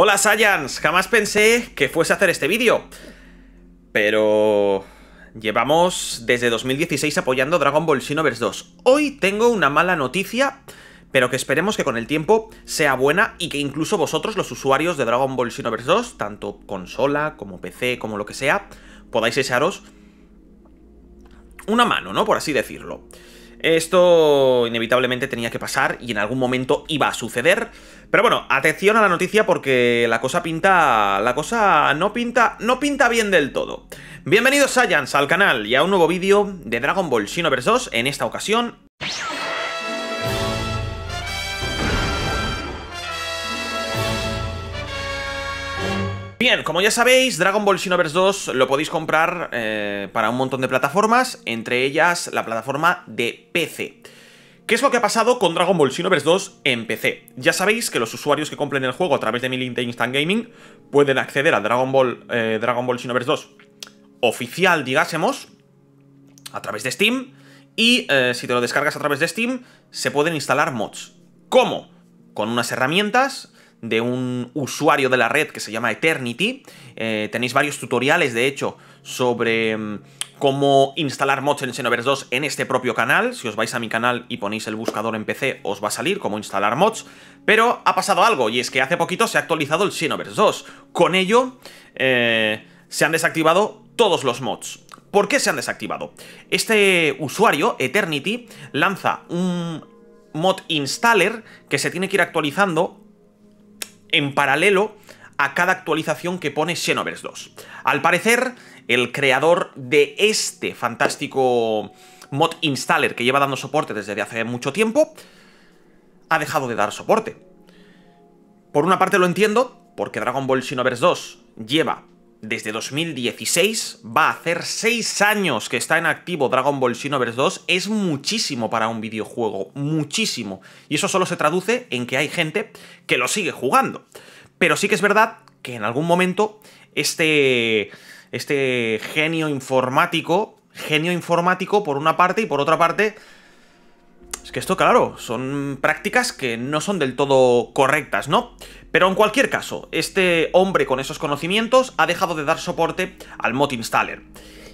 Hola Saiyans, jamás pensé que fuese a hacer este vídeo. Pero... Llevamos desde 2016 apoyando Dragon Ball Xenoverse 2. Hoy tengo una mala noticia, pero que esperemos que con el tiempo sea buena y que incluso vosotros, los usuarios de Dragon Ball Xenoverse 2, tanto consola como PC, como lo que sea, podáis echaros una mano, ¿no? Por así decirlo. Esto inevitablemente tenía que pasar y en algún momento iba a suceder. Pero bueno, atención a la noticia porque la cosa pinta... La cosa no pinta... No pinta bien del todo. Bienvenidos Saiyans al canal y a un nuevo vídeo de Dragon Ball Xenoverse 2, en esta ocasión... Bien, como ya sabéis, Dragon Ball Xenoverse 2 lo podéis comprar eh, para un montón de plataformas, entre ellas la plataforma de PC. ¿Qué es lo que ha pasado con Dragon Ball Xenoverse 2 en PC? Ya sabéis que los usuarios que compren el juego a través de mi link de Instant Gaming pueden acceder a Dragon Ball, eh, Dragon Ball Xenoverse 2 oficial, digásemos, a través de Steam, y eh, si te lo descargas a través de Steam, se pueden instalar mods. ¿Cómo? Con unas herramientas de un usuario de la red que se llama Eternity. Eh, tenéis varios tutoriales, de hecho, sobre mm, cómo instalar mods en Xenoverse 2 en este propio canal. Si os vais a mi canal y ponéis el buscador en PC, os va a salir cómo instalar mods. Pero ha pasado algo, y es que hace poquito se ha actualizado el Xenoverse 2. Con ello, eh, se han desactivado todos los mods. ¿Por qué se han desactivado? Este usuario, Eternity, lanza un mod installer que se tiene que ir actualizando en paralelo a cada actualización que pone Xenoverse 2. Al parecer, el creador de este fantástico mod installer que lleva dando soporte desde hace mucho tiempo, ha dejado de dar soporte. Por una parte lo entiendo, porque Dragon Ball Xenoverse 2 lleva desde 2016, va a hacer 6 años que está en activo Dragon Ball Xenoverse 2, es muchísimo para un videojuego, muchísimo. Y eso solo se traduce en que hay gente que lo sigue jugando. Pero sí que es verdad que en algún momento este, este genio informático, genio informático por una parte y por otra parte, es que esto, claro, son prácticas que no son del todo correctas, ¿no? Pero en cualquier caso, este hombre con esos conocimientos ha dejado de dar soporte al mod installer.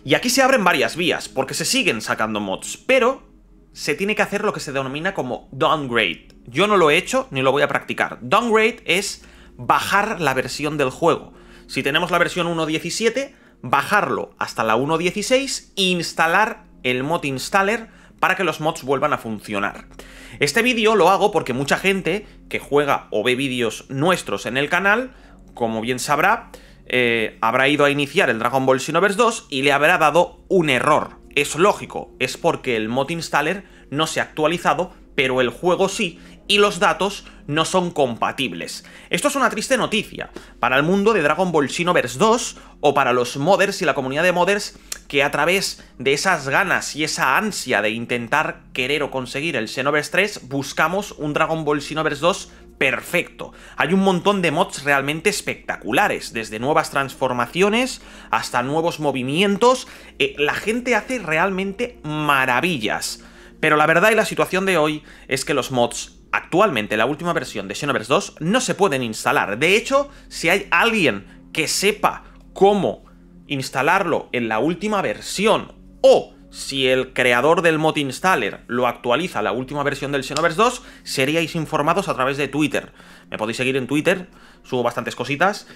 Y aquí se abren varias vías, porque se siguen sacando mods, pero se tiene que hacer lo que se denomina como downgrade. Yo no lo he hecho ni lo voy a practicar. Downgrade es bajar la versión del juego. Si tenemos la versión 1.17, bajarlo hasta la 1.16 e instalar el mod installer para que los mods vuelvan a funcionar. Este vídeo lo hago porque mucha gente que juega o ve vídeos nuestros en el canal, como bien sabrá, eh, habrá ido a iniciar el Dragon Ball Xenoverse 2 y le habrá dado un error. Es lógico, es porque el mod installer no se ha actualizado, pero el juego sí, y los datos no son compatibles. Esto es una triste noticia para el mundo de Dragon Ball Xenoverse 2 o para los modders y la comunidad de modders que a través de esas ganas y esa ansia de intentar querer o conseguir el Xenoverse 3 buscamos un Dragon Ball Xenoverse 2 perfecto. Hay un montón de mods realmente espectaculares, desde nuevas transformaciones hasta nuevos movimientos. Eh, la gente hace realmente maravillas. Pero la verdad y la situación de hoy es que los mods Actualmente la última versión de Xenoverse 2 no se pueden instalar. De hecho, si hay alguien que sepa cómo instalarlo en la última versión o si el creador del mod installer lo actualiza a la última versión del Xenoverse 2, seríais informados a través de Twitter. Me podéis seguir en Twitter, subo bastantes cositas.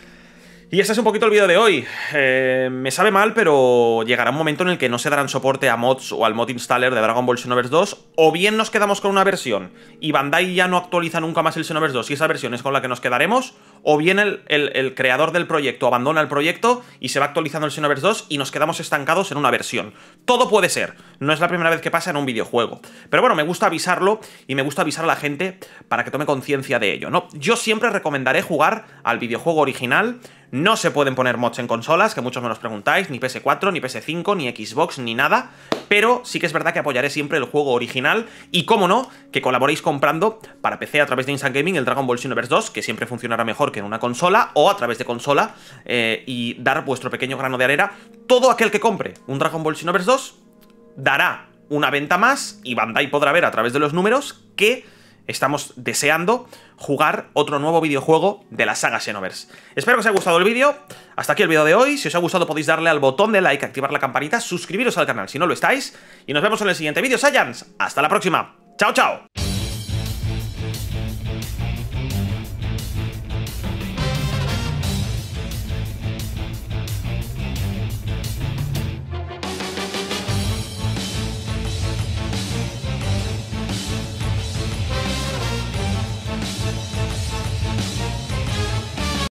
Y este es un poquito el vídeo de hoy. Eh, me sabe mal, pero llegará un momento en el que no se darán soporte a mods o al mod installer de Dragon Ball Xenoverse 2, o bien nos quedamos con una versión y Bandai ya no actualiza nunca más el Xenoverse 2 y esa versión es con la que nos quedaremos, o bien el, creador del proyecto abandona el proyecto y se va actualizando el Xenoverse 2 y nos quedamos estancados en una versión. Todo puede ser, no es la primera vez que pasa en un videojuego. Pero bueno, me gusta avisarlo y me gusta avisar a la gente para que tome conciencia de ello, ¿no? Yo siempre recomendaré jugar al videojuego original, no se pueden poner mods en consolas, que muchos me los preguntáis, ni PS4, ni PS5, ni Xbox, ni nada, pero sí que es verdad que apoyaré siempre el juego original y, cómo no, que colaboréis comprando para PC a través de Instant Gaming el Dragon Ball Xenoverse 2, que siempre funcionará mejor porque en una consola o a través de consola eh, y dar vuestro pequeño grano de arena. Todo aquel que compre un Dragon Ball Xenoverse 2 dará una venta más y Bandai podrá ver a través de los números que estamos deseando jugar otro nuevo videojuego de la saga Xenoverse. Espero que os haya gustado el vídeo. Hasta aquí el vídeo de hoy. Si os ha gustado podéis darle al botón de like, activar la campanita, suscribiros al canal si no lo estáis. Y nos vemos en el siguiente vídeo, Saiyans. Hasta la próxima. ¡Chao, chao!